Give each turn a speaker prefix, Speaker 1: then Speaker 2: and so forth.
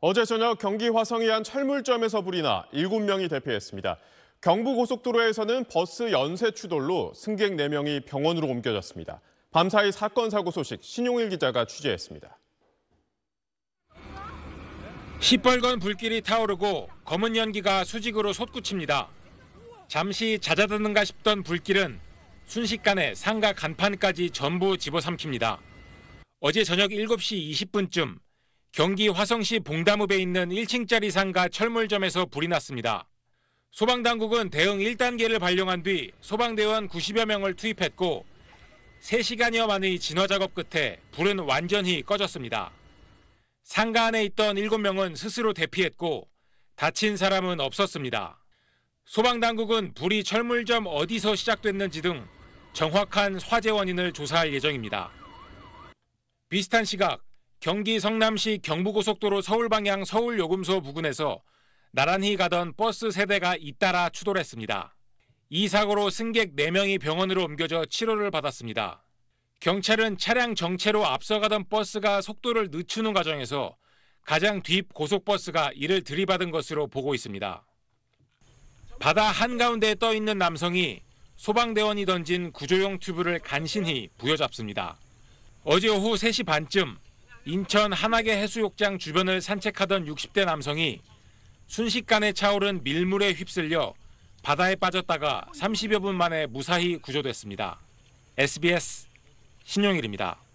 Speaker 1: 어제 저녁 경기 화성의 한 철물점에서 불이 나 7명이 대피했습니다. 경부고속도로에서는 버스 연쇄 추돌로 승객 4명이 병원으로 옮겨졌습니다. 밤사이 사건 사고 소식 신용일 기자가 취재했습니다.
Speaker 2: 시뻘건 불길이 타오르고 검은 연기가 수직으로 솟구칩니다. 잠시 잦아드는가 싶던 불길은 순식간에 상가 간판까지 전부 집어삼킵니다. 어제 저녁 7시 20분쯤 경기 화성시 봉담읍에 있는 1층짜리 상가 철물점에서 불이 났습니다. 소방당국은 대응 1단계를 발령한 뒤 소방대원 90여 명을 투입했고 3시간여 만의 진화 작업 끝에 불은 완전히 꺼졌습니다. 상가 안에 있던 7명은 스스로 대피했고 다친 사람은 없었습니다. 소방당국은 불이 철물점 어디서 시작됐는지 등 정확한 화재 원인을 조사할 예정입니다. 비슷한 시각 경기 성남시 경부고속도로 서울방향 서울요금소 부근에서 나란히 가던 버스 세대가 잇따라 추돌했습니다. 이 사고로 승객 4명이 병원으로 옮겨져 치료를 받았습니다. 경찰은 차량 정체로 앞서가던 버스가 속도를 늦추는 과정에서 가장 뒷 고속버스가 이를 들이받은 것으로 보고 있습니다. 바다 한가운데 떠 있는 남성이 소방대원이 던진 구조용 튜브를 간신히 부여잡습니다. 어제 오후 3시 반쯤 인천 한악의 해수욕장 주변을 산책하던 60대 남성이 순식간에 차오른 밀물에 휩쓸려 바다에 빠졌다가 30여 분 만에 무사히 구조됐습니다. SBS 신용일입니다.